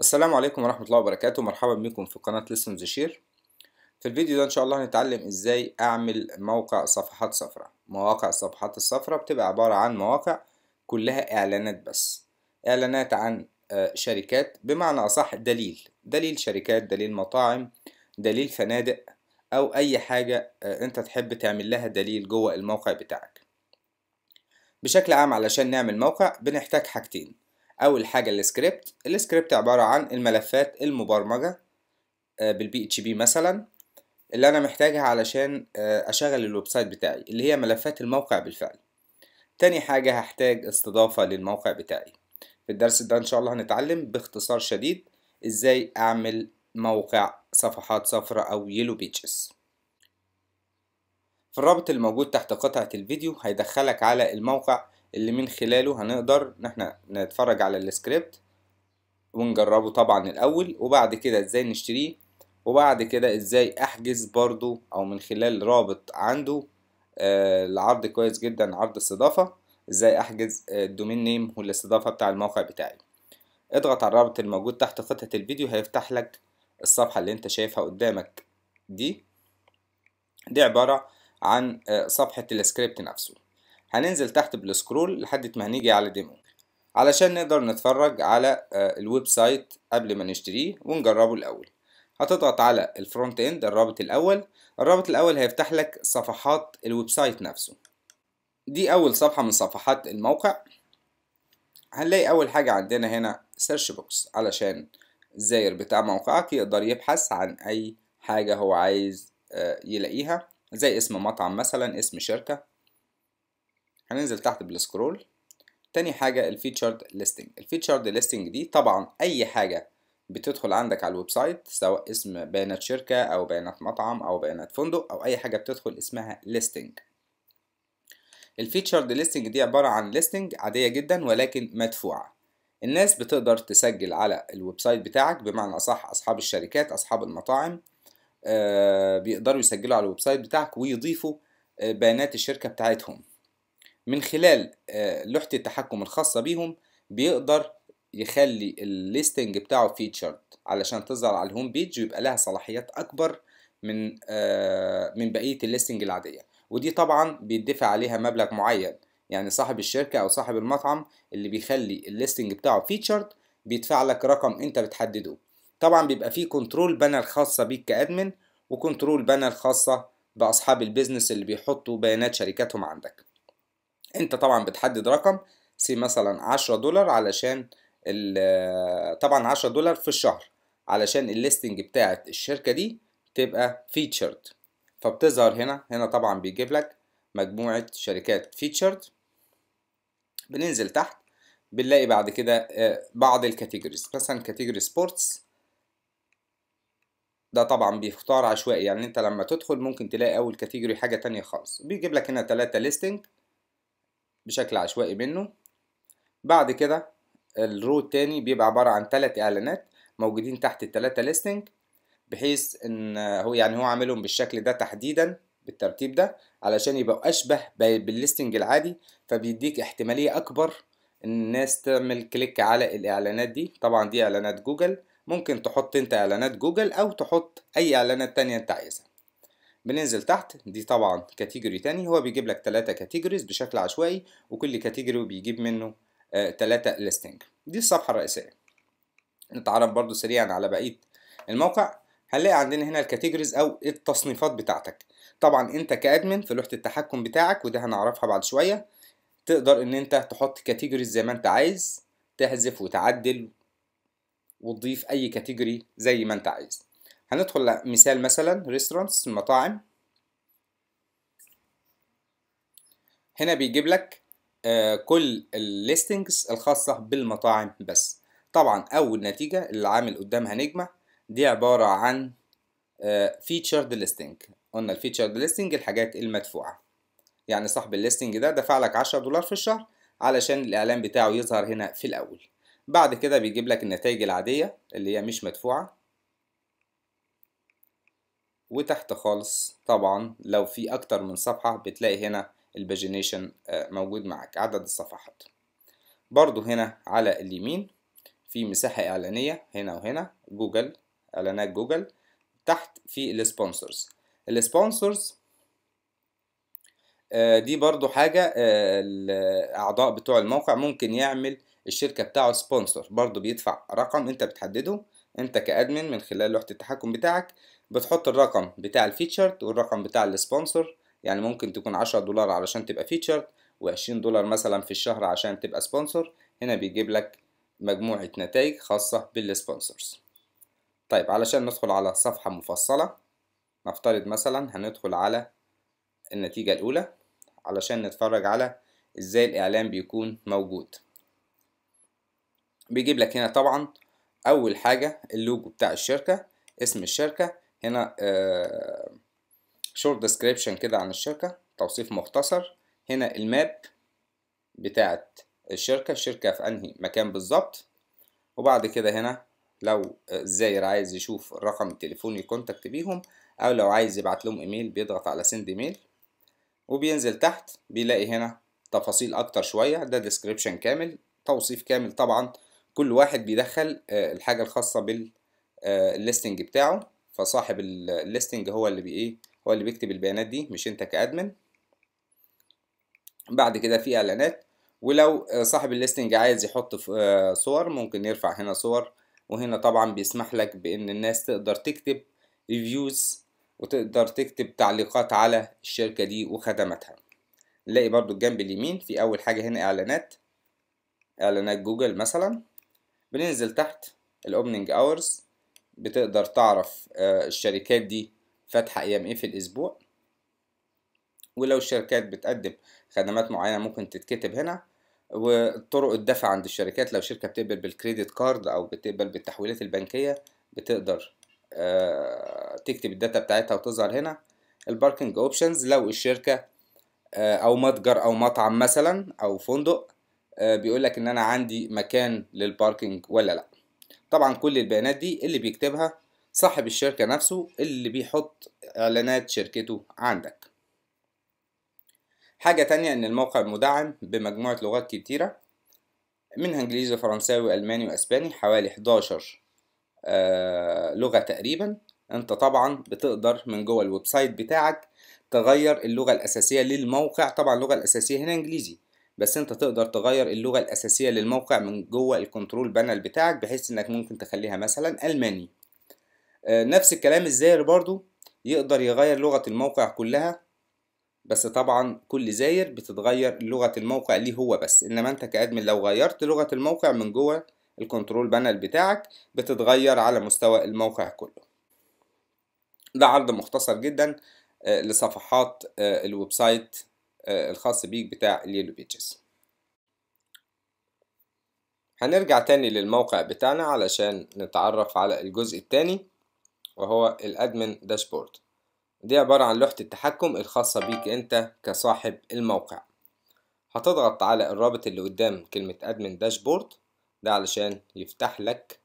السلام عليكم ورحمة الله وبركاته مرحبا بكم في قناة لسن زشير في الفيديو ده ان شاء الله هنتعلم ازاي اعمل موقع صفحات صفرة مواقع الصفحات الصفرة بتبقى عبارة عن مواقع كلها اعلانات بس اعلانات عن آه، شركات بمعنى اصح دليل دليل شركات دليل مطاعم دليل فنادق او اي حاجة آه، انت تحب تعمل لها دليل جوه الموقع بتاعك بشكل عام علشان نعمل موقع بنحتاج حاجتين اول حاجه السكريبت السكريبت عباره عن الملفات المبرمجه بالبي اتش بي مثلا اللي انا محتاجها علشان آه، اشغل الويب سايت بتاعي اللي هي ملفات الموقع بالفعل تاني حاجه هحتاج استضافه للموقع بتاعي في الدرس ده ان شاء الله هنتعلم باختصار شديد ازاي اعمل موقع صفحات صفراء او يلو بيجز في الرابط الموجود تحت قطعة الفيديو هيدخلك على الموقع اللي من خلاله هنقدر ان احنا نتفرج على السكريبت ونجربه طبعا الاول وبعد كده ازاي نشتريه وبعد كده ازاي احجز برضو او من خلال رابط عنده آه العرض كويس جدا عرض استضافة ازاي احجز آه، الدومين نيم والاستضافة بتاع الموقع بتاعي اضغط على الرابط الموجود تحت خطة الفيديو هيفتح لك الصفحة اللي انت شايفها قدامك دي دي عبارة عن آه، صفحة السكريبت نفسه هننزل تحت بالسكرول لحد ما هنيجي على ديمو علشان نقدر نتفرج على آه، الويب سايت قبل ما نشتريه ونجربه الأول هتضغط على الفرونت اند الرابط الأول الرابط الأول هيفتح لك صفحات الويب سايت نفسه دي أول صفحة من صفحات الموقع هنلاقي أول حاجة عندنا هنا سيرش بوكس علشان الزاير بتاع موقعك يقدر يبحث عن أي حاجة هو عايز آه، يلاقيها زي اسم مطعم مثلا اسم شركة هننزل تحت بالسكرول تاني حاجة الفيتشرد ليستنج الفيتشرد ليستنج دي طبعا أي حاجة بتدخل عندك على الويب سايت سواء اسم بيانات شركة أو بيانات مطعم أو بيانات فندق أو أي حاجة بتدخل اسمها ليستنج الفيتشرد ليستنج دي عبارة عن ليستنج عادية جدا ولكن مدفوعة الناس بتقدر تسجل على الويب سايت بتاعك بمعنى صح أصحاب الشركات أصحاب المطاعم آه، بيقدروا يسجلوا على الويب سايت بتاعك ويضيفوا آه، بيانات الشركة بتاعتهم من خلال آه، لوحة التحكم الخاصة بيهم بيقدر يخلي الليستنج بتاعه فيتشرد علشان تظهر على الهوم بيج ويبقى لها صلاحيات اكبر من آه، من بقية الليستنج العادية ودي طبعا بيدفع عليها مبلغ معين يعني صاحب الشركة او صاحب المطعم اللي بيخلي الليستنج بتاعه فيتشرد بيدفع لك رقم انت بتحدده طبعا بيبقى فيه كنترول بانل خاصة بيك كادمن وكنترول بانل خاصة باصحاب البيزنس اللي بيحطوا بيانات شركاتهم عندك انت طبعا بتحدد رقم سي مثلا عشرة دولار علشان آه، طبعا عشرة دولار في الشهر علشان الليستنج بتاعة الشركة دي تبقى فيتشرد فبتظهر هنا هنا طبعا بيجيب لك مجموعة شركات فيتشرد بننزل تحت بنلاقي بعد كده آه، بعض الكاتيجوريز مثلا كاتيجوري سبورتس ده طبعا بيختار عشوائي يعني انت لما تدخل ممكن تلاقي اول كاتيجوري حاجة تانية خالص بيجيب لك هنا تلاتة ليستنج بشكل عشوائي منه بعد كده الرو التاني بيبقى عبارة عن تلات اعلانات موجودين تحت التلاتة ليستنج بحيث ان هو يعني هو عاملهم بالشكل ده تحديدا بالترتيب ده علشان يبقوا اشبه بالليستنج العادي فبيديك احتمالية اكبر ان الناس تعمل كليك على الاعلانات دي طبعا دي اعلانات جوجل ممكن تحط انت اعلانات جوجل او تحط اي اعلانات تانية انت عايزها بننزل تحت دي طبعا كاتيجوري تاني هو بيجيب لك تلاتة كاتيجوريز بشكل عشوائي وكل كاتيجوري بيجيب منه آه، تلاتة ليستنج دي الصفحة الرئيسية نتعرف برضو سريعا على بقية الموقع هنلاقي عندنا هنا الكاتيجوريز او التصنيفات بتاعتك طبعا انت كادمن في لوحة التحكم بتاعك وده هنعرفها بعد شوية تقدر ان انت تحط كاتيجوريز زي ما انت عايز تحذف وتعدل وتضيف اي كاتيجوري زي ما انت عايز هندخل مثال مثلا ريستورانتس المطاعم هنا بيجيب لك آه كل الليستنجز الخاصة بالمطاعم بس طبعا أول نتيجة اللي عامل قدامها نجمة دي عبارة عن فيتشرد آه، ليستنج قلنا الفيتشرد ليستنج الحاجات المدفوعة يعني صاحب الليستنج ده دفع لك عشرة دولار في الشهر علشان الإعلان بتاعه يظهر هنا في الأول بعد كده بيجيب لك النتائج العادية اللي هي مش مدفوعة وتحت خالص طبعا لو في اكتر من صفحة بتلاقي هنا الباجينيشن آه، موجود معاك عدد الصفحات برضو هنا على اليمين في مساحة اعلانية هنا وهنا جوجل اعلانات جوجل تحت في الاسبونسرز الاسبونسرز آه، دي برضو حاجة آه، الأعضاء بتوع الموقع ممكن يعمل الشركة بتاعه سبونسر برضو بيدفع رقم أنت بتحدده أنت كأدمن من خلال لوحة التحكم بتاعك بتحط الرقم بتاع الفيتشرد والرقم بتاع السبونسر يعني ممكن تكون عشرة دولار علشان تبقى فيتشرد وعشرين دولار مثلا في الشهر عشان تبقى سبونسر هنا بيجيب لك مجموعة نتائج خاصة بالسبونسرز طيب علشان ندخل على صفحة مفصلة نفترض مثلا هندخل على النتيجة الأولى علشان نتفرج على ازاي الإعلان بيكون موجود بيجيب لك هنا طبعا أول حاجة اللوجو بتاع الشركة اسم الشركة هنا شورت آه، ديسكريبشن كده عن الشركة توصيف مختصر هنا الماب بتاعة الشركة الشركة في أنهي مكان بالظبط وبعد كده هنا لو الزائر عايز يشوف الرقم التليفوني كونتاكت بيهم أو لو عايز يبعت لهم إيميل بيضغط على سند إيميل وبينزل تحت بيلاقي هنا تفاصيل أكتر شوية ده ديسكريبشن كامل توصيف كامل طبعا كل واحد بيدخل آه، الحاجة الخاصة بالليستنج آه، بتاعه فصاحب الليستنج هو اللي بايه هو اللي بيكتب البيانات دي مش انت كادمن بعد كده في اعلانات ولو صاحب الليستنج عايز يحط آه، صور ممكن يرفع هنا صور وهنا طبعا بيسمح لك بان الناس تقدر تكتب ريفيوز وتقدر تكتب تعليقات على الشركة دي وخدماتها نلاقي برضو الجنب اليمين في اول حاجة هنا اعلانات اعلانات جوجل مثلا بننزل تحت الاوبننج اورز بتقدر تعرف آه، الشركات دي فاتحة أيام إيه في الأسبوع ولو الشركات بتقدم خدمات معينة ممكن تتكتب هنا وطرق الدفع عند الشركات لو شركة بتقبل بالكريدت كارد أو بتقبل بالتحويلات البنكية بتقدر آه، تكتب الداتا بتاعتها وتظهر هنا الباركنج اوبشنز لو الشركة آه، أو متجر أو مطعم مثلا أو فندق بيقولك إن أنا عندي مكان للباركنج ولا لأ طبعا كل البيانات دي اللي بيكتبها صاحب الشركة نفسه اللي بيحط إعلانات شركته عندك حاجة تانية إن الموقع مدعم بمجموعة لغات كتيرة منها إنجليزي وفرنساوي وألماني وأسباني حوالي 11 آه، لغة تقريبا أنت طبعا بتقدر من جوه الويب سايت بتاعك تغير اللغة الأساسية للموقع طبعا اللغة الأساسية هنا إنجليزي بس انت تقدر تغير اللغة الأساسية للموقع من جوه الكنترول بانل بتاعك بحيث انك ممكن تخليها مثلا ألماني آه، نفس الكلام الزائر برضو يقدر يغير لغة الموقع كلها بس طبعا كل زاير بتتغير لغة الموقع ليه هو بس انما انت كادمن لو غيرت لغة الموقع من جوه الكنترول بانل بتاعك بتتغير على مستوى الموقع كله ده عرض مختصر جدا آه، لصفحات آه، الويب سايت آه، الخاص بيك بتاع اليلو بيجز هنرجع تاني للموقع بتاعنا علشان نتعرف على الجزء التاني وهو الادمن داشبورد دي عبارة عن لوحة التحكم الخاصة بيك انت كصاحب الموقع هتضغط على الرابط اللي قدام كلمة ادمن داشبورد ده علشان يفتح لك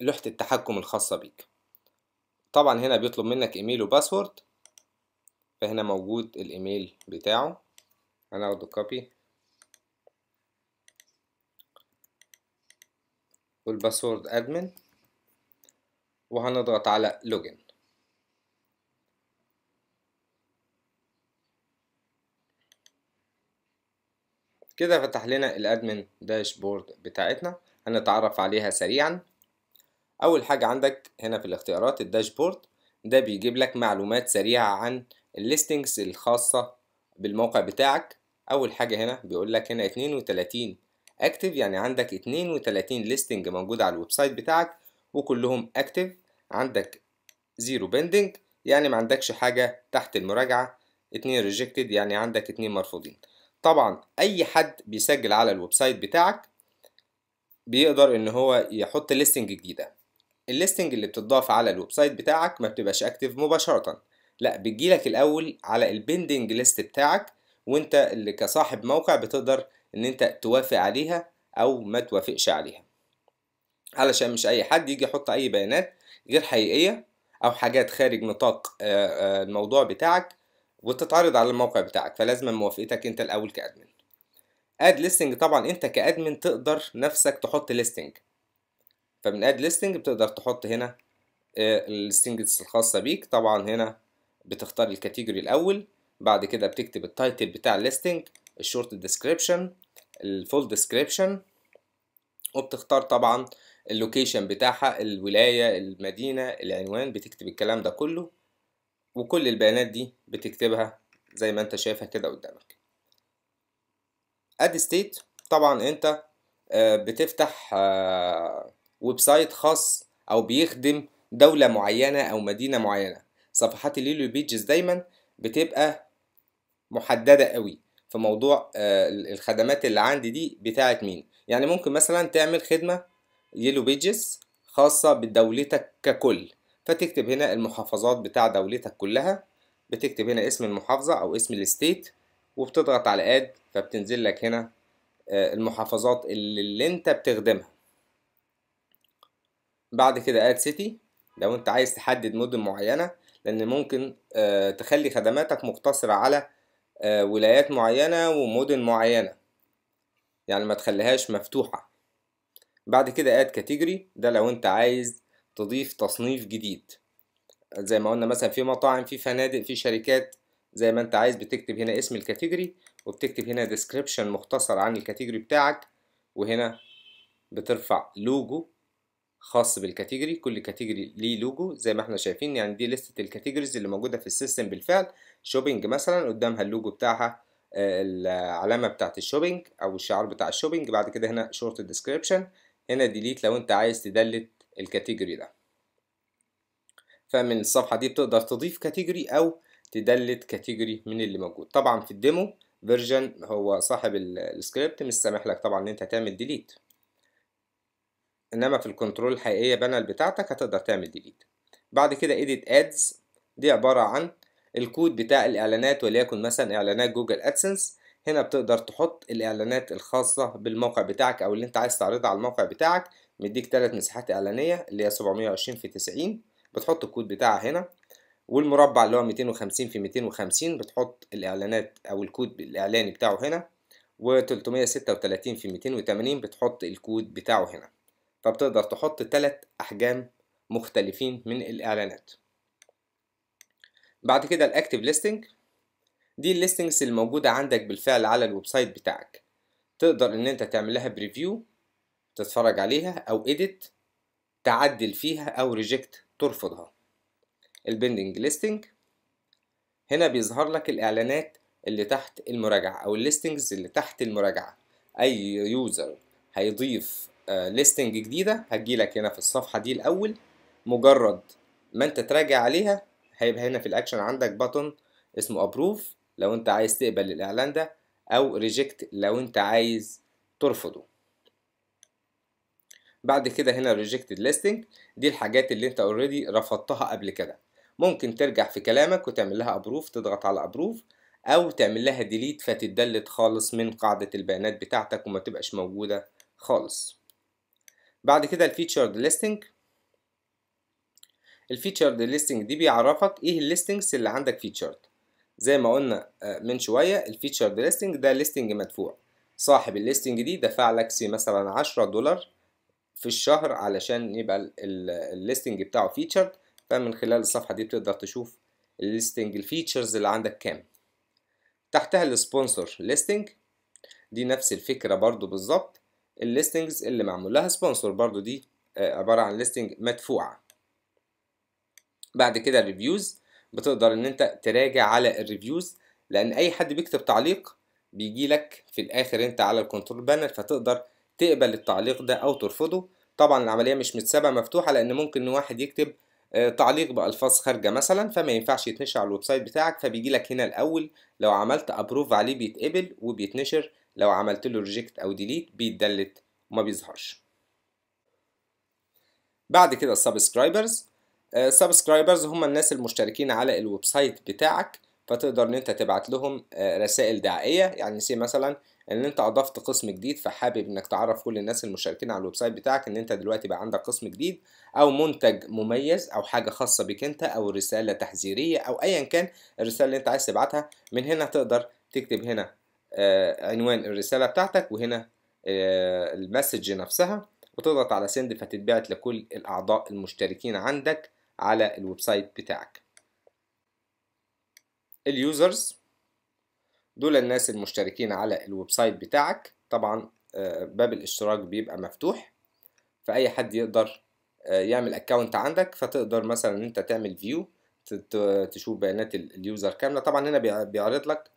لوحة التحكم الخاصة بيك طبعا هنا بيطلب منك ايميل وباسورد فهنا موجود الايميل بتاعه هناخده كوبي والباسورد ادمن وهنضغط على لوجن كده فتح لنا الادمن داشبورد بتاعتنا هنتعرف عليها سريعا اول حاجه عندك هنا في الاختيارات الداشبورد ده بيجيب لك معلومات سريعه عن الليستنجز الخاصة بالموقع بتاعك أول حاجة هنا بيقول لك هنا 32 اكتف يعني عندك 32 ليستنج موجودة على الويب سايت بتاعك وكلهم اكتف عندك زيرو بندنج يعني ما عندكش حاجة تحت المراجعة اتنين ريجكتد يعني عندك اتنين مرفوضين طبعا اي حد بيسجل على الويب سايت بتاعك بيقدر ان هو يحط ليستنج جديده الليستنج اللي بتضاف على الويب سايت بتاعك ما بتبقاش اكتف مباشره لا بتجيلك الاول على البندنج ليست بتاعك وانت اللي كصاحب موقع بتقدر ان انت توافق عليها او ما توافقش عليها علشان مش اي حد يجي يحط اي بيانات غير حقيقية او حاجات خارج نطاق آه، آه، الموضوع بتاعك وتتعرض على الموقع بتاعك فلازم موافقتك انت الاول كادمن اد ليستنج طبعا انت كادمن تقدر نفسك تحط ليستنج فمن اد ليستنج بتقدر تحط هنا آه، الليستنجز الخاصه بيك طبعا هنا بتختار الكاتيجوري الاول بعد كده بتكتب التايتل بتاع الليستنج الشورت ديسكريبشن الفول ديسكريبشن وبتختار طبعا اللوكيشن بتاعها الولاية المدينة العنوان بتكتب الكلام ده كله وكل البيانات دي بتكتبها زي ما انت شايفها كده قدامك اد ستيت طبعا انت آه، بتفتح ويب آه، سايت خاص او بيخدم دولة معينة او مدينة معينة صفحات الليلو بيجز دايما بتبقى محدده قوي في موضوع آه، الخدمات اللي عندي دي بتاعه مين يعني ممكن مثلا تعمل خدمه يلو بيجز خاصه بدولتك ككل فتكتب هنا المحافظات بتاع دولتك كلها بتكتب هنا اسم المحافظه او اسم الستيت وبتضغط على اد فبتنزل لك هنا آه، المحافظات اللي, اللي انت بتخدمها بعد كده اد سيتي لو انت عايز تحدد مدن معينه لأن ممكن آه، تخلي خدماتك مقتصرة على آه، ولايات معينة ومدن معينة يعني ما تخليهاش مفتوحة بعد كده اد كاتيجوري ده لو انت عايز تضيف تصنيف جديد زي ما قلنا مثلا في مطاعم في فنادق في شركات زي ما انت عايز بتكتب هنا اسم الكاتيجوري وبتكتب هنا ديسكريبشن مختصر عن الكاتيجوري بتاعك وهنا بترفع لوجو خاص بالكاتيجوري كل كاتيجوري ليه لوجو زي ما احنا شايفين يعني دي لستة الكاتيجوريز اللي موجودة في السيستم بالفعل شوبينج مثلا قدامها اللوجو بتاعها آه، العلامة بتاعت الشوبينج او الشعار بتاع الشوبينج بعد كده هنا شورت ديسكريبشن هنا ديليت لو انت عايز تدلت الكاتيجوري ده فمن الصفحة دي بتقدر تضيف كاتيجوري او تدلت كاتيجوري من اللي موجود طبعا في الديمو فيرجن هو صاحب السكريبت مش سامح لك طبعا ان انت تعمل ديليت انما في الكنترول الحقيقيه بانل بتاعتك هتقدر تعمل ديليت بعد كده اديت ادز دي عباره عن الكود بتاع الاعلانات وليكن مثلا اعلانات جوجل ادسنس هنا بتقدر تحط الاعلانات الخاصه بالموقع بتاعك او اللي انت عايز تعرضها على الموقع بتاعك مديك ثلاث مساحات اعلانيه اللي هي 720 في 90 بتحط الكود بتاعها هنا والمربع اللي هو 250 في 250 بتحط الاعلانات او الكود الاعلاني بتاعه هنا و336 في 280 بتحط الكود بتاعه هنا فبتقدر تحط تلات أحجام مختلفين من الإعلانات بعد كده الأكتيف ليستنج دي الليستنجز الموجودة عندك بالفعل على الويب سايت بتاعك تقدر إن أنت تعمل لها بريفيو تتفرج عليها أو إيديت تعدل فيها أو ريجكت ترفضها البندنج ليستنج هنا بيظهر لك الإعلانات اللي تحت المراجعة أو الليستنجز اللي تحت المراجعة أي يوزر هيضيف ليستنج آه، جديده هتجيلك هنا في الصفحه دي الاول مجرد ما انت تراجع عليها هيبقى هنا في الاكشن عندك بتن اسمه ابروف لو انت عايز تقبل الاعلان ده او ريجكت لو انت عايز ترفضه بعد كده هنا ريجكتد ليستنج دي الحاجات اللي انت اوريدي رفضتها قبل كده ممكن ترجع في كلامك وتعمل لها ابروف تضغط على ابروف او تعمل لها ديليت فتتدلت خالص من قاعده البيانات بتاعتك وما تبقاش موجوده خالص بعد كده الفيتشرد ليستنج الفيتشرد ليستنج دي بيعرفك ايه الليستنجز اللي عندك فيتشرد زي ما قلنا آه، من شويه الفيتشرد ليستنج ده ليستنج مدفوع صاحب الليستنج دي دفع لك سي مثلا عشرة دولار في الشهر علشان يبقى الليستنج بتاعه فيتشرد فمن خلال الصفحه دي بتقدر تشوف الليستنج الفيتشرز اللي عندك كام تحتها السبونسر ليستنج دي نفس الفكره برضو بالظبط الليستنجز اللي معمول لها سبونسر برضو دي آه، عبارة عن ليستنج مدفوعة بعد كده الريفيوز بتقدر ان انت تراجع على الريفيوز لان اي حد بيكتب تعليق بيجي لك في الاخر انت على الكنترول بانر فتقدر تقبل التعليق ده او ترفضه طبعا العملية مش متسابة مفتوحة لان ممكن ان واحد يكتب آه، تعليق بألفاظ خارجة مثلا فما ينفعش يتنشر على الويب سايت بتاعك فبيجي لك هنا الأول لو عملت أبروف عليه بيتقبل وبيتنشر لو عملت له ريجكت او ديليت بيتدلت وما بيظهرش بعد كده السبسكرايبرز السبسكرايبرز آه، هم الناس المشتركين على الويب سايت بتاعك فتقدر ان انت تبعت لهم آه، رسائل دعائيه يعني سي مثلا ان انت اضفت قسم جديد فحابب انك تعرف كل الناس المشاركين على الويب سايت بتاعك ان انت دلوقتي بقى عندك قسم جديد او منتج مميز او حاجه خاصه بك انت او رساله تحذيريه او ايا كان الرساله اللي انت عايز تبعتها من هنا تقدر تكتب هنا آه، عنوان الرسالة بتاعتك وهنا آه، المسج نفسها وتضغط على سند فتتبعت لكل الأعضاء المشتركين عندك على الويب سايت بتاعك اليوزرز دول الناس المشتركين على الويب سايت بتاعك طبعا آه، باب الاشتراك بيبقى مفتوح فأي حد يقدر يعمل اكونت عندك فتقدر مثلا انت تعمل فيو تشوف بيانات اليوزر كامله طبعا هنا بيعرض لك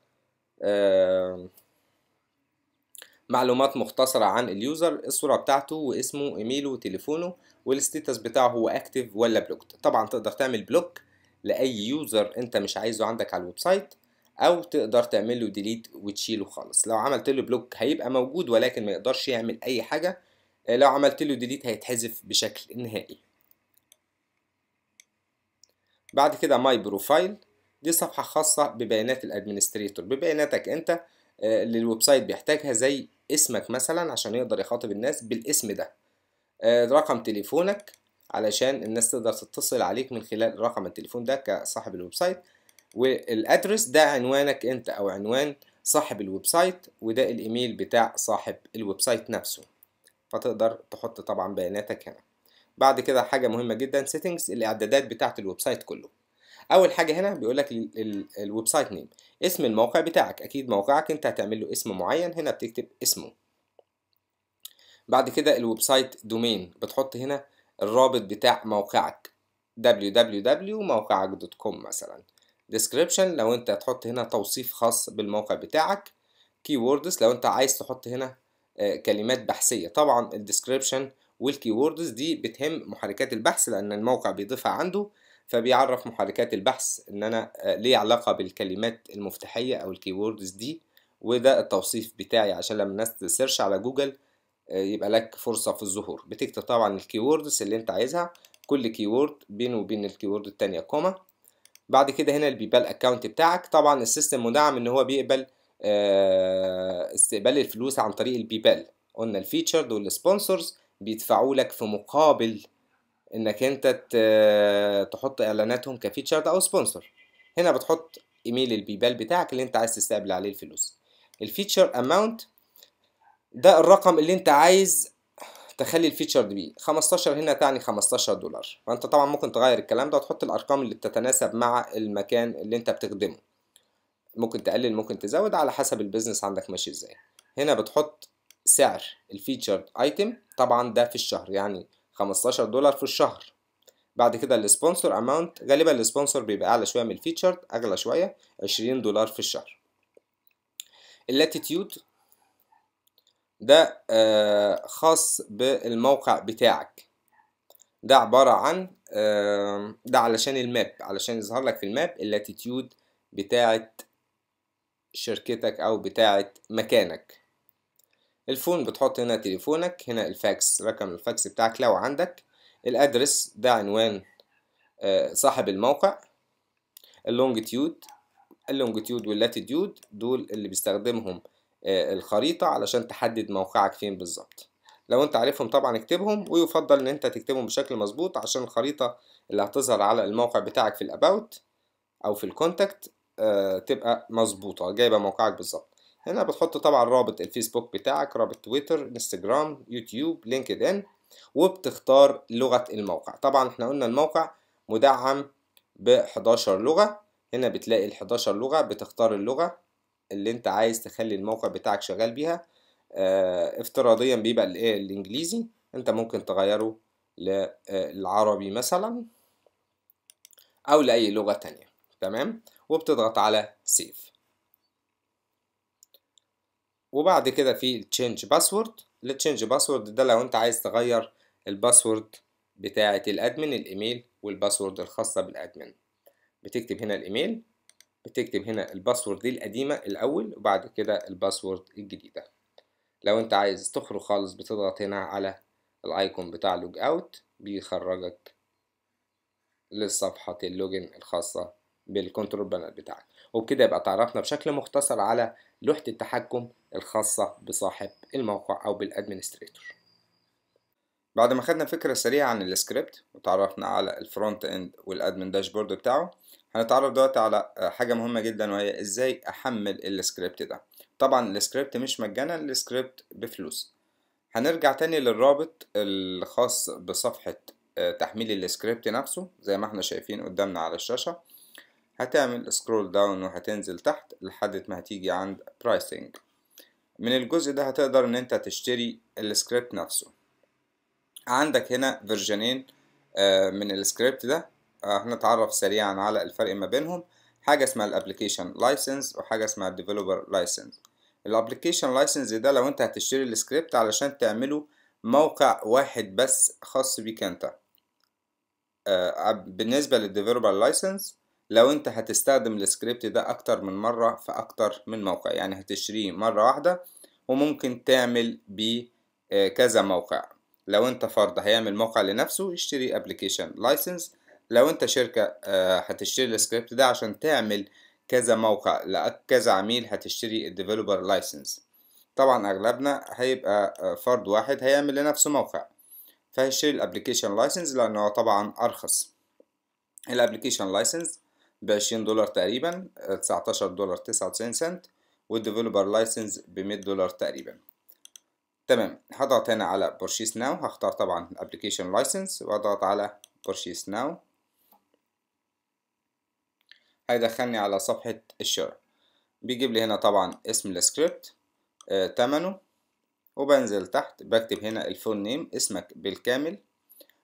معلومات مختصرة عن اليوزر الصورة بتاعته واسمه ايميله وتليفونه والستيتس بتاعه هو اكتف ولا بلوكت طبعا تقدر تعمل بلوك لاي يوزر انت مش عايزه عندك على الويب سايت او تقدر تعمل له ديليت وتشيله خالص لو عملت له بلوك هيبقى موجود ولكن ما يقدرش يعمل اي حاجة آه، لو عملت له ديليت هيتحذف بشكل نهائي بعد كده ماي بروفايل دي صفحة خاصة ببيانات الادمنستريتور ببياناتك انت آه، اللي الويب سايت بيحتاجها زي اسمك مثلا عشان يقدر يخاطب الناس بالاسم ده آه، رقم تليفونك علشان الناس تقدر تتصل عليك من خلال رقم التليفون ده كصاحب الويب سايت والادرس ده عنوانك انت او عنوان صاحب الويب سايت وده الايميل بتاع صاحب الويب سايت نفسه فتقدر تحط طبعا بياناتك هنا بعد كده حاجة مهمة جدا سيتنجز الاعدادات بتاعة الويب سايت كله اول حاجه هنا بيقول لك الويب سايت نيم اسم الموقع بتاعك اكيد موقعك انت هتعمل له اسم معين هنا بتكتب اسمه بعد كده الويب سايت دومين بتحط هنا الرابط بتاع موقعك www موقعك دوت كوم مثلا description لو انت هتحط هنا توصيف خاص بالموقع بتاعك keywords لو انت عايز تحط هنا آه، كلمات بحثية طبعا الديسكريبشن والكيوردز دي بتهم محركات البحث لأن الموقع بيضيفها عنده فبيعرف محركات البحث ان انا آه، ليه علاقه بالكلمات المفتاحيه او الكيوردز دي وده التوصيف بتاعي عشان لما الناس تسيرش على جوجل آه، يبقى لك فرصه في الظهور بتكتب طبعا الكيوردز اللي انت عايزها كل كيورد بينه وبين الكيورد التانية كوما بعد كده هنا اللي بيبقى الاكونت بتاعك طبعا السيستم مدعم ان هو بيقبل آه، استقبال الفلوس عن طريق البيبال قلنا الفيتشرد والسبونسرز بيدفعوا لك في مقابل انك انت تحط اعلاناتهم كفيتشرد او سبونسر هنا بتحط ايميل البيبال بتاعك اللي انت عايز تستقبل عليه الفلوس الفيتشر اماونت ده الرقم اللي انت عايز تخلي الفيتشر بيه 15 هنا تعني 15 دولار فانت طبعا ممكن تغير الكلام ده وتحط الارقام اللي بتتناسب مع المكان اللي انت بتخدمه ممكن تقلل ممكن تزود على حسب البيزنس عندك ماشي ازاي هنا بتحط سعر الفيتشر ايتم طبعا ده في الشهر يعني 15 دولار في الشهر بعد كده السبونسور اماونت غالبا السبونسور بيبقى اعلى شويه من الفيتشرد اغلى شويه 20 دولار في الشهر اللاتيتيود ده آه، خاص بالموقع بتاعك ده عبارة عن ده علشان الماب علشان يظهر لك في الماب اللاتيتيود بتاعت شركتك أو بتاعت مكانك الفون بتحط هنا تليفونك هنا الفاكس رقم الفاكس بتاعك لو عندك الادرس ده عنوان آه، صاحب الموقع اللونجتيود اللونجتيود واللاتيتيود دول اللي بيستخدمهم آه، الخريطة علشان تحدد موقعك فين بالظبط لو انت عارفهم طبعا اكتبهم ويفضل ان انت تكتبهم بشكل مظبوط عشان الخريطة اللي هتظهر على الموقع بتاعك في الاباوت او في الكونتاكت آه، تبقى مظبوطة جايبة موقعك بالظبط هنا بتحط طبعا رابط الفيسبوك بتاعك رابط تويتر انستجرام يوتيوب لينكد ان وبتختار لغة الموقع طبعا احنا قلنا الموقع مدعم ب 11 لغة هنا بتلاقي ال 11 لغة بتختار اللغة اللي انت عايز تخلي الموقع بتاعك شغال بيها اه افتراضيا بيبقى الايه الانجليزي انت ممكن تغيره للعربي آه، مثلا او لاي لغة تانية تمام وبتضغط على سيف وبعد كده في التشينج باسورد التشينج باسورد ده لو انت عايز تغير الباسورد بتاعة الادمن الايميل والباسورد الخاصة بالادمن بتكتب هنا الايميل بتكتب هنا الباسورد دي القديمة الاول وبعد كده الباسورد الجديدة لو انت عايز تخرج خالص بتضغط هنا على الايكون بتاع لوج اوت بيخرجك لصفحة اللوجن الخاصة بالكنترول بانل بتاعك وبكده يبقى تعرفنا بشكل مختصر على لوحة التحكم الخاصة بصاحب الموقع أو بالأدمنستريتور بعد ما خدنا فكرة سريعة عن السكريبت وتعرفنا على الفرونت اند والادمن داشبورد بتاعه هنتعرف دلوقتي على حاجة مهمة جدا وهي ازاي احمل السكريبت ده طبعا السكريبت مش مجانا السكريبت بفلوس هنرجع تاني للرابط الخاص بصفحة آه، تحميل السكريبت نفسه زي ما احنا شايفين قدامنا على الشاشة هتعمل سكرول داون وهتنزل تحت لحد ما هتيجي عند برايسنج من الجزء ده هتقدر ان انت تشتري السكريبت نفسه عندك هنا فيرجنين آه، من السكريبت ده آه، هنتعرف سريعا على الفرق ما بينهم حاجة اسمها الابليكيشن لايسنس وحاجة اسمها الديفلوبر لايسنس الابليكيشن لايسنس ده لو انت هتشتري السكريبت علشان تعمله موقع واحد بس خاص بيك انت آه، بالنسبة للديفلوبر لايسنس لو انت هتستخدم السكريبت ده اكتر من مرة في اكتر من موقع يعني هتشتريه مرة واحدة وممكن تعمل بيه آه، كذا موقع لو انت فرد هيعمل موقع لنفسه اشتري ابلكيشن لايسنس لو انت شركة آه، هتشتري السكريبت ده عشان تعمل كذا موقع لكذا عميل هتشتري الديفلوبر لايسنس طبعا اغلبنا هيبقى آه، فرد واحد هيعمل لنفسه موقع فهيشتري الابلكيشن لايسنس لانه طبعا ارخص الابلكيشن لايسنس بعشرين دولار تقريبا آه، تسعتاشر دولار تسعة وتسعين سنت والديفلوبر لايسنس بمية دولار تقريبا تمام هضغط هنا على بورشيس ناو هختار طبعا الابليكيشن لايسنس واضغط على بورشيس ناو هيدخلني على صفحة الشراء بيجيب لي هنا طبعا اسم السكريبت آه، تمنه وبنزل تحت بكتب هنا الفون نيم اسمك بالكامل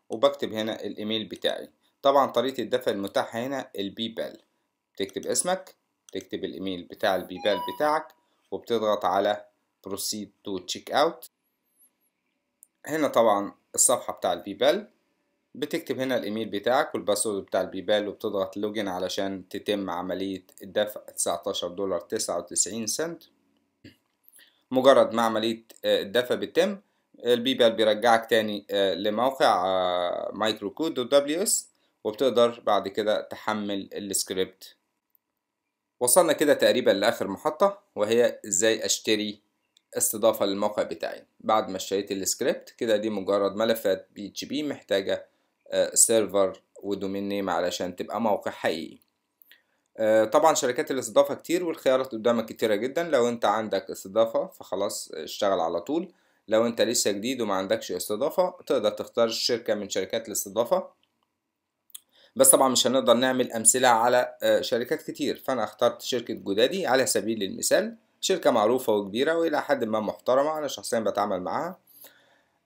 وبكتب هنا الايميل بتاعي طبعا طريقة الدفع المتاحة هنا البيبال بتكتب اسمك بتكتب الايميل بتاع البيبال بتاعك وبتضغط على proceed to check out هنا طبعا الصفحة بتاع البيبال بتكتب هنا الايميل بتاعك والباسورد بتاع البيبال وبتضغط لوجن علشان تتم عملية الدفع 19 دولار 99 سنت مجرد ما عملية آه، الدفع بتتم البيبال بيرجعك تاني آه، لموقع مايكرو كود دوت دبليو اس وبتقدر بعد كده تحمل السكريبت وصلنا كده تقريبا لاخر محطة وهي ازاي اشتري استضافة للموقع بتاعي بعد ما اشتريت السكريبت كده دي مجرد ملفات بي اتش بي محتاجة سيرفر ودومين نيم علشان تبقى موقع حقيقي آه، طبعا شركات الاستضافة كتير والخيارات قدامك كتيرة جدا لو انت عندك استضافة فخلاص اشتغل على طول لو انت لسه جديد وما عندكش استضافة تقدر تختار شركة من شركات الاستضافة بس طبعا مش هنقدر نعمل امثله على آه، شركات كتير فانا اخترت شركه جدادي على سبيل المثال شركه معروفه وكبيره والى حد ما محترمه انا شخصيا بتعامل معاها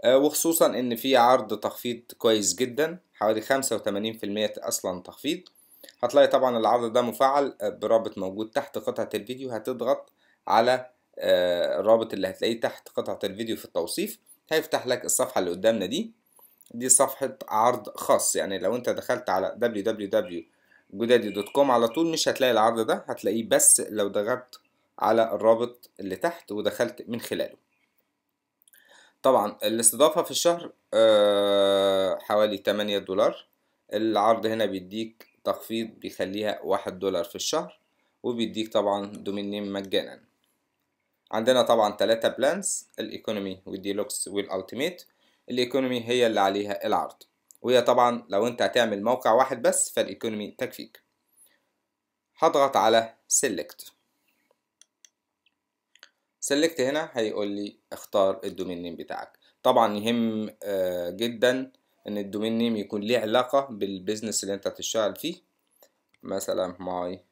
آه، وخصوصا ان في عرض تخفيض كويس جدا حوالي خمسة وتمانين في المية اصلا تخفيض هتلاقي طبعا العرض ده مفعل آه، برابط موجود تحت قطعة الفيديو هتضغط على الرابط اللي هتلاقيه تحت قطعة الفيديو في التوصيف هيفتح لك الصفحة اللي قدامنا دي دي صفحة عرض خاص يعني لو انت دخلت على www.godaddy.com على طول مش هتلاقي العرض ده هتلاقيه بس لو ضغطت على الرابط اللي تحت ودخلت من خلاله طبعا الاستضافة في الشهر آه، حوالي 8 دولار العرض هنا بيديك تخفيض بيخليها واحد دولار في الشهر وبيديك طبعا دومين نيم مجانا عندنا طبعا تلاتة بلانس الايكونومي والديلوكس والالتيميت الايكونومي هي اللي عليها العرض وهي طبعا لو انت هتعمل موقع واحد بس فالايكونومي تكفيك هضغط على سيلكت سيلكت هنا هيقول لي اختار الدومين نيم بتاعك طبعا يهم آه، جدا ان الدومين نيم يكون ليه علاقة بالبيزنس اللي انت هتشتغل فيه مثلا ماي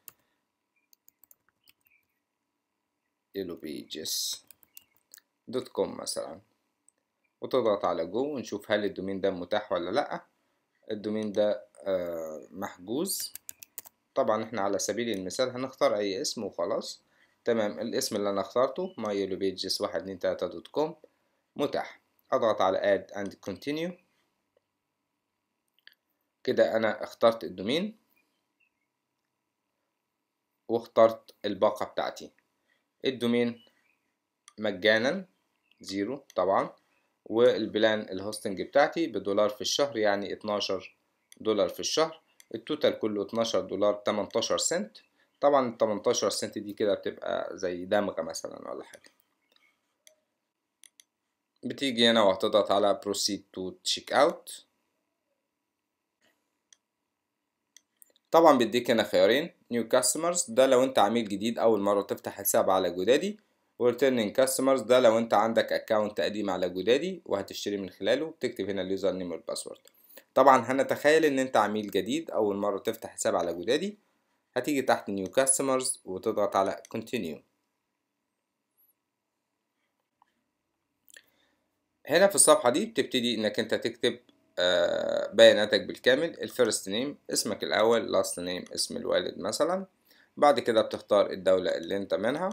يلو بيجس دوت كوم مثلا وتضغط على جو ونشوف هل الدومين ده متاح ولا لا الدومين ده آه، محجوز طبعا احنا على سبيل المثال هنختار اي اسم وخلاص تمام الاسم اللي انا اخترته myyellowpages 123.com متاح اضغط على add and continue كده انا اخترت الدومين واخترت الباقة بتاعتي الدومين مجانا زيرو طبعا والبلان الهوستنج بتاعتي بدولار في الشهر يعني 12 دولار في الشهر التوتال كله 12 دولار 18 سنت طبعا ال 18 سنت دي كده بتبقى زي دمغة مثلا ولا حاجة بتيجي هنا وهتضغط على proceed to check out طبعا بيديك هنا خيارين نيو كاستمرز ده لو انت عميل جديد اول مرة تفتح حساب على جدادي وريتيرنينج كاستمرز ده لو انت عندك اكونت قديم على جودادي وهتشتري من خلاله بتكتب هنا اليوزر نيم والباسورد طبعا هنتخيل ان انت عميل جديد اول مره تفتح حساب على جودادي هتيجي تحت نيو كاستمرز وتضغط على كونتينيو هنا في الصفحه دي بتبتدي انك انت تكتب آه، بياناتك بالكامل الفيرست نيم اسمك الاول لاست نيم اسم الوالد مثلا بعد كده بتختار الدوله اللي انت منها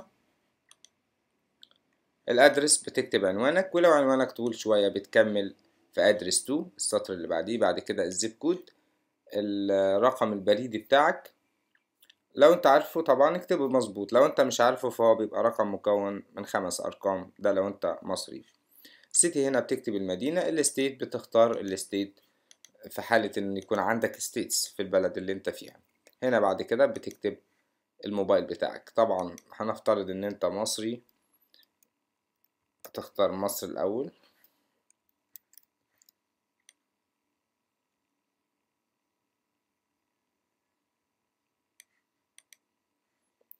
الادرس بتكتب عنوانك ولو عنوانك طول شوية بتكمل في ادرس 2 السطر اللي بعديه بعد كده الزيب كود الرقم البريدي بتاعك لو انت عارفه طبعا اكتبه مظبوط لو انت مش عارفه فهو بيبقى رقم مكون من خمس ارقام ده لو انت مصري سيتي هنا بتكتب المدينة الستيت بتختار الستيت في حالة ان يكون عندك ستيتس في البلد اللي انت فيها هنا بعد كده بتكتب الموبايل بتاعك طبعا هنفترض ان انت مصري تختار مصر الأول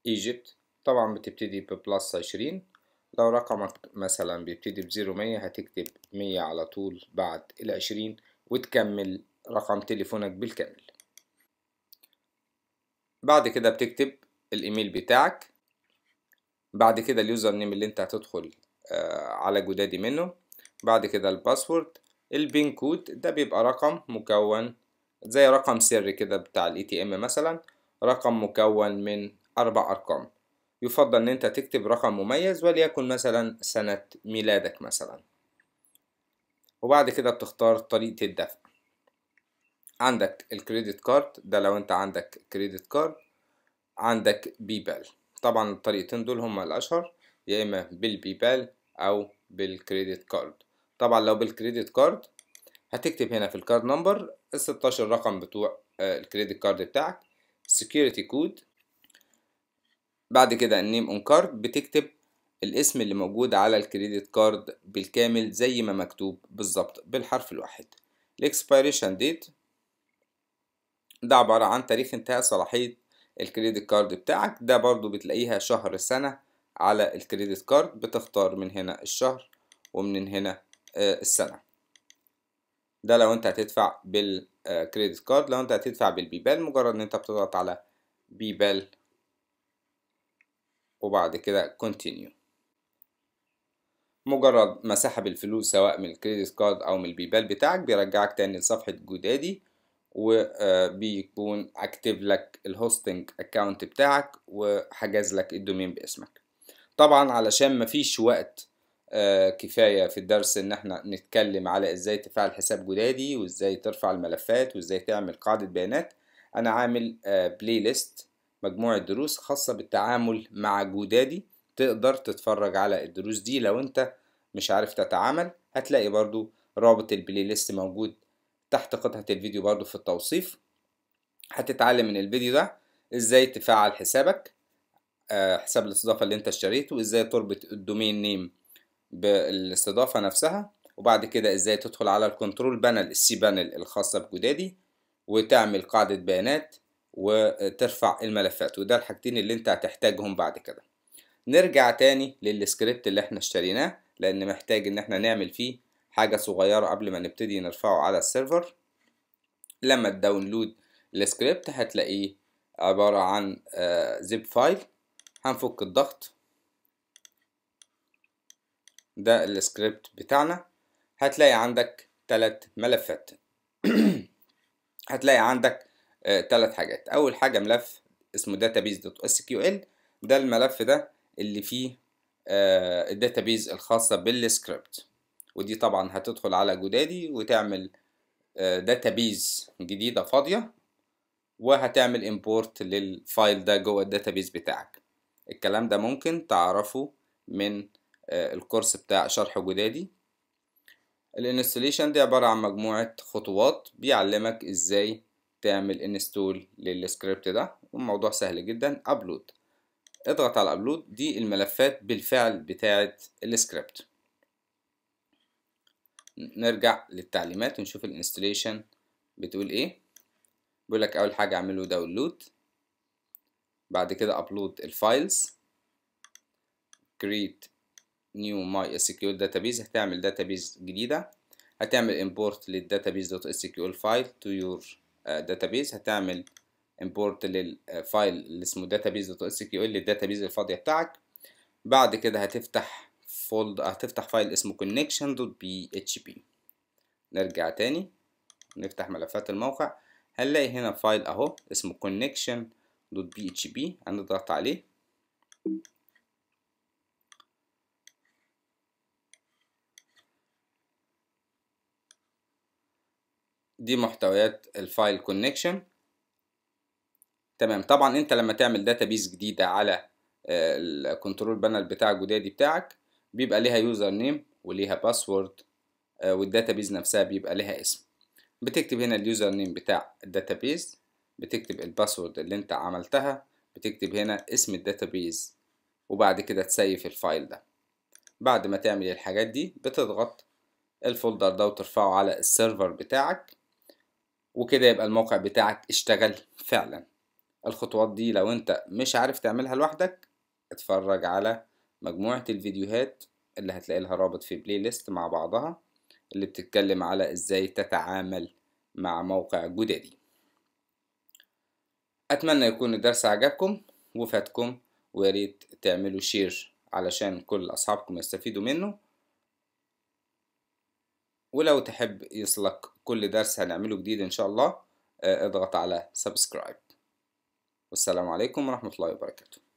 ايجيبت طبعا بتبتدي ببلس عشرين لو رقمك مثلا بيبتدي بزيرو مية هتكتب مية على طول بعد العشرين وتكمل رقم تليفونك بالكامل بعد كده بتكتب الايميل بتاعك بعد كده اليوزر نيم اللي انت هتدخل آه، على جدادي منه بعد كده الباسورد البين كود ده بيبقى رقم مكون زي رقم سري كده بتاع الاي تي ام مثلا رقم مكون من اربع ارقام يفضل ان انت تكتب رقم مميز وليكن مثلا سنة ميلادك مثلا وبعد كده بتختار طريقة الدفع عندك الكريدت كارد ده لو انت عندك كريدت كارد عندك بيبال طبعا الطريقتين دول هما الاشهر يا اما بالبيبال او بالكريدت كارد طبعا لو بالكريدت كارد هتكتب هنا في الكارد نمبر ال 16 رقم بتوع آه، الكريدت كارد بتاعك سكيورتي كود بعد كده النيم اون كارد بتكتب الاسم اللي موجود على الكريدت كارد بالكامل زي ما مكتوب بالظبط بالحرف الواحد الاكسبيريشن ديت ده عبارة عن تاريخ انتهاء صلاحية الكريدت كارد بتاعك ده برضو بتلاقيها شهر سنة على الكريدت كارد بتختار من هنا الشهر ومن هنا آه، السنة ده لو انت هتدفع بالكريدت كارد لو انت هتدفع بالبيبال مجرد ان انت بتضغط على بيبال وبعد كده continue مجرد ما سحب الفلوس سواء من الكريدت كارد او من البيبال بتاعك بيرجعك تاني لصفحة جودادي وبيكون آه، اكتب لك الهوستنج اكاونت بتاعك وحجز لك الدومين باسمك طبعا علشان مفيش وقت آه كفاية في الدرس ان احنا نتكلم على ازاي تفعل حساب جدادي وازاي ترفع الملفات وازاي تعمل قاعدة بيانات انا عامل آه بلاي ليست مجموعة دروس خاصة بالتعامل مع جدادي تقدر تتفرج على الدروس دي لو انت مش عارف تتعامل هتلاقي برضو رابط البلاي ليست موجود تحت قطعة الفيديو برضو في التوصيف هتتعلم من الفيديو ده ازاي تفعل حسابك آه، حساب الاستضافة اللي انت اشتريته ازاي تربط الدومين نيم بالاستضافة نفسها وبعد كده ازاي تدخل على الكنترول بانل السي بانل الخاصة بجدادي وتعمل قاعدة بيانات وترفع الملفات وده الحاجتين اللي انت هتحتاجهم بعد كده نرجع تاني للسكريبت اللي احنا اشتريناه لان محتاج ان احنا نعمل فيه حاجة صغيرة قبل ما نبتدي نرفعه على السيرفر لما تداونلود السكريبت هتلاقيه عبارة عن زيب آه، فايل هنفك الضغط ده السكريبت بتاعنا هتلاقي عندك ثلاث ملفات هتلاقي عندك ثلاث آه، حاجات اول حاجه ملف اسمه database.sql ده الملف ده اللي فيه آه، الداتابيز الخاصه بالسكريبت ودي طبعا هتدخل على جدادي وتعمل داتابيز آه، جديده فاضيه وهتعمل امبورت للفايل ده جوه الداتابيز بتاعك الكلام ده ممكن تعرفه من آه، الكورس بتاع شرح جدادي الانستليشن دي عبارة عن مجموعة خطوات بيعلمك ازاي تعمل انستول للسكريبت ده والموضوع سهل جدا ابلود اضغط على ابلود دي الملفات بالفعل بتاعة السكريبت نرجع للتعليمات ونشوف الانستليشن بتقول ايه بيقول لك اول حاجة اعمله داونلود بعد كده upload الفايلز create new mysql database هتعمل database جديده هتعمل import للdatabase.sql file to your آه، database هتعمل import للفايل آه، اللي اسمه database.sql للdatabase الفاضية بتاعك بعد كده هتفتح فولد هتفتح فايل اسمه connection.php نرجع تاني نفتح ملفات الموقع هنلاقي هنا فايل اهو اسمه connection دوت بي اتش بي هنضغط عليه دي محتويات الفايل كونكشن تمام طبعا انت لما تعمل داتابيس جديده على آه، الكنترول بانل بتاع الجدادي بتاعك بيبقى ليها يوزر نيم وليها باسورد آه، والداتابيز نفسها بيبقى ليها اسم بتكتب هنا اليوزر نيم بتاع الداتابيز بتكتب الباسورد اللي انت عملتها بتكتب هنا اسم الداتابيز وبعد كده تسيف الفايل ده بعد ما تعمل الحاجات دي بتضغط الفولدر ده وترفعه على السيرفر بتاعك وكده يبقى الموقع بتاعك اشتغل فعلا الخطوات دي لو انت مش عارف تعملها لوحدك اتفرج على مجموعة الفيديوهات اللي هتلاقي لها رابط في بلاي ليست مع بعضها اللي بتتكلم على ازاي تتعامل مع موقع جدادي أتمنى يكون الدرس عجبكم وفاتكم وياريت تعملوا شير علشان كل أصحابكم يستفيدوا منه ولو تحب يصلك كل درس هنعمله جديد إن شاء الله آه، اضغط على سبسكرايب والسلام عليكم ورحمة الله وبركاته